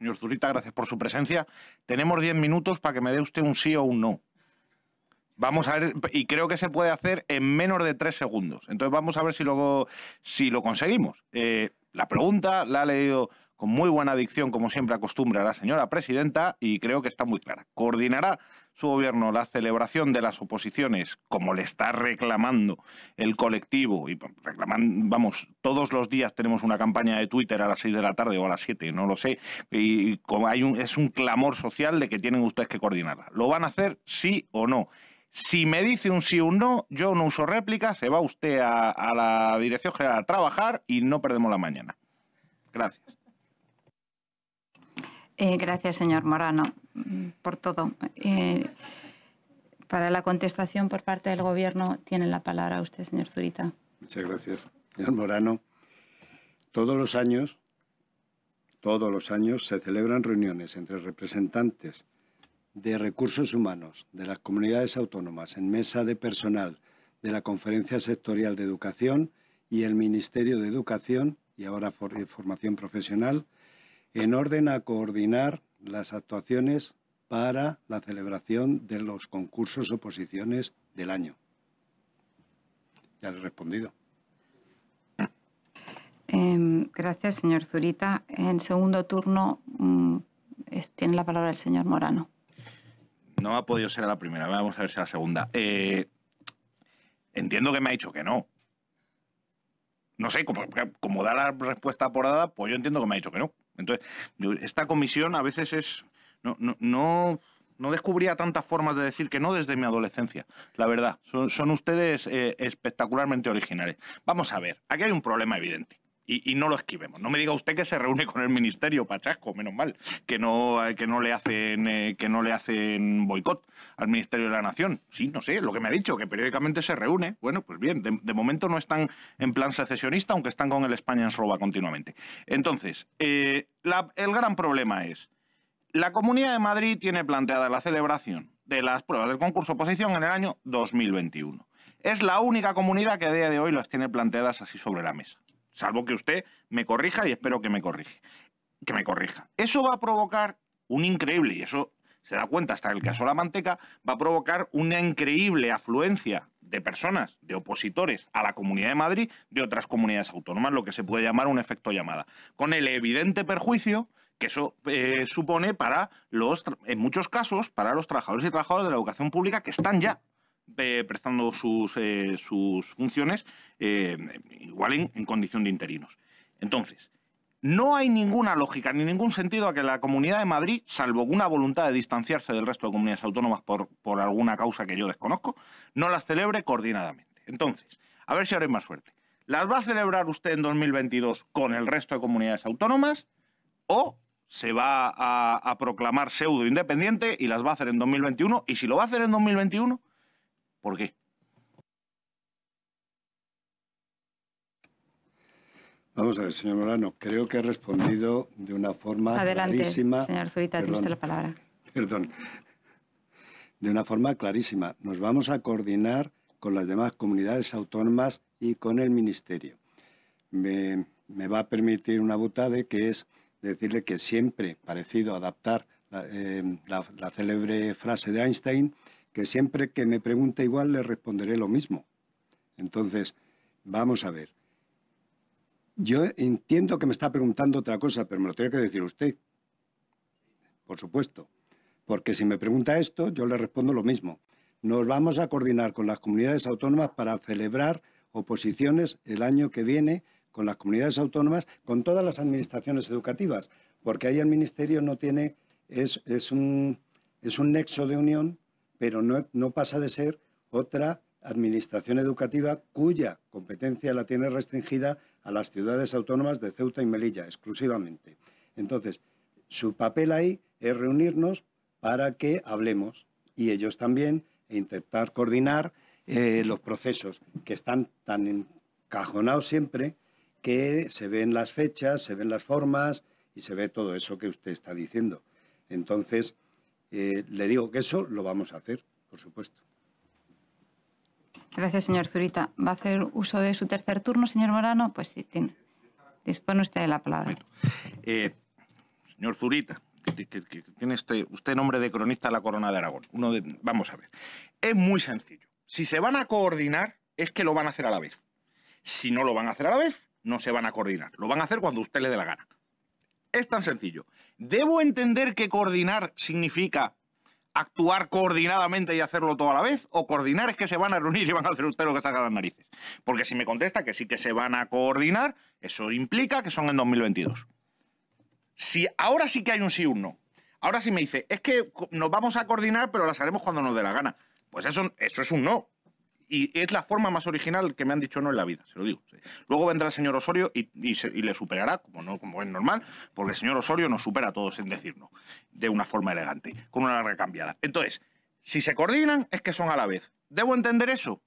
Señor Zurita, gracias por su presencia. Tenemos 10 minutos para que me dé usted un sí o un no. Vamos a ver, y creo que se puede hacer en menos de tres segundos. Entonces vamos a ver si lo, si lo conseguimos. Eh, la pregunta la ha leído con muy buena adicción, como siempre acostumbra la señora presidenta, y creo que está muy clara. Coordinará su gobierno la celebración de las oposiciones, como le está reclamando el colectivo, y vamos, todos los días tenemos una campaña de Twitter a las seis de la tarde o a las 7, no lo sé, y es un clamor social de que tienen ustedes que coordinarla. ¿Lo van a hacer sí o no? Si me dice un sí o un no, yo no uso réplica, se va usted a la Dirección General a trabajar y no perdemos la mañana. Gracias. Eh, gracias, señor Morano, mm, por todo. Eh, para la contestación por parte del Gobierno tiene la palabra usted, señor Zurita. Muchas gracias, señor Morano. Todos los años, todos los años se celebran reuniones entre representantes de recursos humanos de las comunidades autónomas en mesa de personal de la Conferencia Sectorial de Educación y el Ministerio de Educación y ahora Formación Profesional en orden a coordinar las actuaciones para la celebración de los concursos oposiciones del año. Ya le he respondido. Em, gracias, señor Zurita. En segundo turno mm, tiene la palabra el señor Morano. No ha podido ser a la primera, vamos a ver si a la segunda. Eh, entiendo que me ha dicho que no. No sé, como, da la respuesta apurada, pues yo entiendo que me ha dicho que no. Entonces, esta comisión a veces es... no, descubría tantas formas de decir que no desde mi adolescencia. La verdad, son, ustedes eh, espectacularmente originales. Vamos a ver, aquí hay un problema evidente y, no lo esquivemos. No me diga usted que se reúne con el ministerio, Pachasco, menos mal, que no, eh, que no le hacen, eh, que no le hacen boicot al Ministerio de la Nación. Sí, no sé, lo que me ha dicho, que periódicamente se reúne. Bueno, pues bien, de, momento no están en plan secesionista, aunque están con el España en roba continuamente. Entonces, eh, el gran problema es, la Comunidad de Madrid tiene planteada la celebración de las pruebas del concurso oposición en el año 2021. Es la única comunidad que a día de hoy las tiene planteadas así sobre la mesa salvo que usted me corrija y espero que me que me corrija. Eso va a provocar un increíble, y eso se da cuenta hasta el caso de la manteca, va a provocar una increíble afluencia de personas, de opositores a la Comunidad de Madrid, de otras comunidades autónomas, lo que se puede llamar un efecto llamada, con el evidente perjuicio que eso eh, supone para los, en muchos casos, para los trabajadores y trabajadoras de la educación pública que están ya prestando sus, eh, sus funciones eh, igual en, condición de interinos. Entonces, no hay ninguna lógica ni ningún sentido a que la Comunidad de Madrid, salvo una voluntad de distanciarse del resto de comunidades autónomas por, por alguna causa que yo desconozco, no las celebre coordinadamente. Entonces, a ver si habrá más suerte. ¿Las va a celebrar usted en 2022 con el resto de comunidades autónomas o se va a, a proclamar pseudo independiente y las va a hacer en 2021? Y si lo va a hacer en 2021, ¿Por qué? Vamos a ver, señor Morano, creo que he respondido de una forma clarísima. Adelante, señor Zurita, tiene usted la palabra. Perdón. De una forma clarísima. Nos vamos a coordinar con las demás comunidades autónomas y con el Ministerio. Me, va a permitir una butade que es decirle que siempre parecido adaptar la eh, célebre frase de Einstein, que siempre que me pregunte igual le responderé lo mismo. Entonces, vamos a ver. Yo entiendo que me está preguntando otra cosa, pero me lo tiene que decir usted. Por supuesto. Porque si me pregunta esto, yo le respondo lo mismo. Nos vamos a coordinar con las comunidades autónomas para celebrar oposiciones el año que viene con las comunidades autónomas, con todas las administraciones educativas, porque ahí el ministerio no tiene, es, un, es un nexo de unión pero no, pasa de ser otra administración educativa cuya competencia la tiene restringida a las ciudades autónomas de Ceuta y Melilla exclusivamente. Entonces, su papel ahí es reunirnos para que hablemos y ellos también e intentar coordinar eh, los procesos que están tan encajonados siempre que se ven las fechas, se ven las formas y se ve todo eso que usted está diciendo. Entonces, eh, le digo que eso lo vamos a hacer, por supuesto. Gracias, señor Zurita. ¿Va a hacer uso de su tercer turno, señor Morano? Pues sí, tiene. dispone usted de la palabra. Eh, señor Zurita, tiene usted, usted, nombre de cronista de la Corona de Aragón. vamos a ver. Es muy sencillo. Si se van a coordinar, es que lo van a hacer a la vez. Si no lo van a hacer a la vez, no se van a coordinar. Lo van a hacer cuando usted le dé la gana. Es tan sencillo. ¿Debo entender que coordinar significa actuar coordinadamente y hacerlo toda a la vez? ¿O coordinar es que se van a reunir y van a hacer usted lo que saca las narices? Porque si me contesta que sí que se van a coordinar, eso implica que son en 2022. Si ahora sí que hay un sí y un no. Ahora sí me dice, es que nos vamos a coordinar, pero las haremos cuando nos dé la gana. Pues eso, eso es un no y es la forma más original que me han dicho no en la vida, se lo digo. Luego vendrá el señor Osorio y, y, le superará, como, no, como es normal, porque el señor Osorio nos supera a todos en no, de una forma elegante, con una larga cambiada. Entonces, si se coordinan, es que son a la vez. ¿Debo entender eso?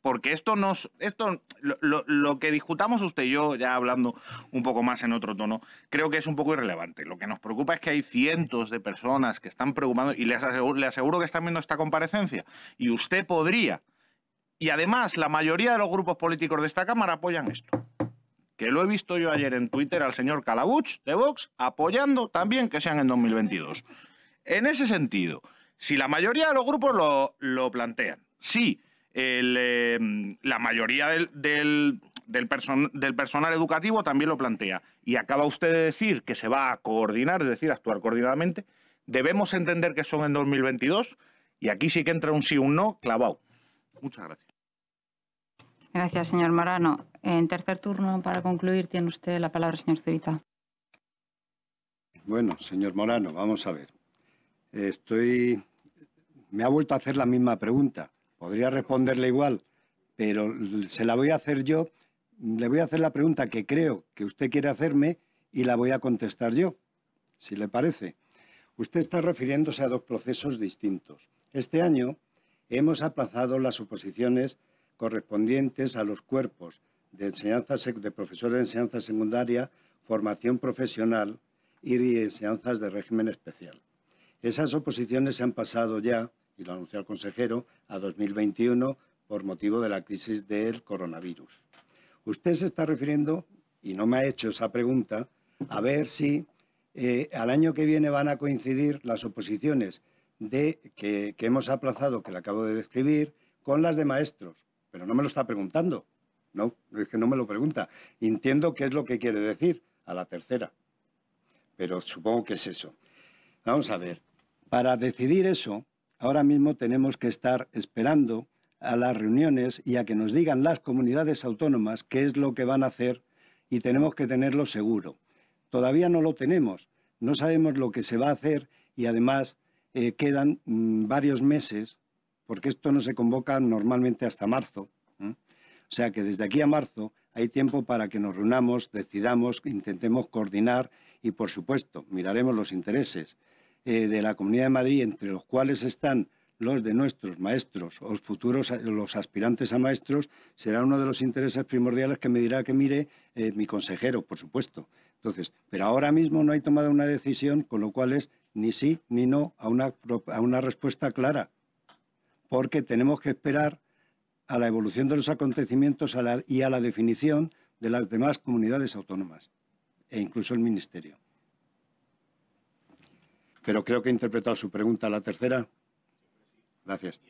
Porque esto nos. Esto, lo, que discutamos usted y yo, ya hablando un poco más en otro tono, creo que es un poco irrelevante. Lo que nos preocupa es que hay cientos de personas que están preocupando, y les le aseguro que están viendo esta comparecencia, y usted podría y además, la mayoría de los grupos políticos de esta Cámara apoyan esto. Que lo he visto yo ayer en Twitter al señor Calabuch de Vox apoyando también que sean en 2022. En ese sentido, si la mayoría de los grupos lo, lo plantean, si em, la mayoría del, del, personal educativo también lo plantea, y acaba usted de decir que se va a coordinar, es decir, actuar coordinadamente, debemos entender que son en 2022, y aquí sí que entra un sí, un no clavado. Muchas gracias. Gracias, señor Morano. En tercer turno, para concluir, tiene usted la palabra, señor Zurita. Bueno, señor Morano, vamos a ver. Estoy. Me ha vuelto a hacer la misma pregunta. Podría responderle igual, pero se la voy a hacer yo. Le voy a hacer la pregunta que creo que usted quiere hacerme y la voy a contestar yo, si le parece. Usted está refiriéndose a dos procesos distintos. Este año hemos aplazado las oposiciones correspondientes a los cuerpos de, enseñanza, de profesores de enseñanza secundaria, formación profesional y enseñanzas de régimen especial. Esas oposiciones se han pasado ya, y lo anunció el consejero, a 2021 por motivo de la crisis del coronavirus. Usted se está refiriendo, y no me ha hecho esa pregunta, a ver si eh, al año que viene van a coincidir las oposiciones de, que hemos aplazado, que le acabo de describir, con las de maestros pero no me lo está preguntando. No, es que no me lo pregunta. Entiendo qué es lo que quiere decir a la tercera, pero supongo que es eso. Vamos a ver, para decidir eso, ahora mismo tenemos que estar esperando a las reuniones y a que nos digan las comunidades autónomas qué es lo que van a hacer y tenemos que tenerlo seguro. Todavía no lo tenemos, no sabemos lo que se va a hacer y además eh, quedan mm, varios meses porque esto no se convoca normalmente hasta marzo. ¿eh? O sea que desde aquí a marzo hay tiempo para que nos reunamos, decidamos, intentemos coordinar y, por supuesto, miraremos los intereses eh, de la Comunidad de Madrid, entre los cuales están los de nuestros maestros o futuros los aspirantes a maestros será uno de los intereses primordiales que me dirá que mire eh, mi consejero, por supuesto. Entonces, pero ahora mismo no hay tomada una decisión, con lo cual es ni sí ni no a una respuesta clara porque tenemos que esperar a la evolución de los acontecimientos y a la definición de las demás comunidades autónomas e incluso el Ministerio. Pero creo que he interpretado su pregunta. La tercera. Gracias.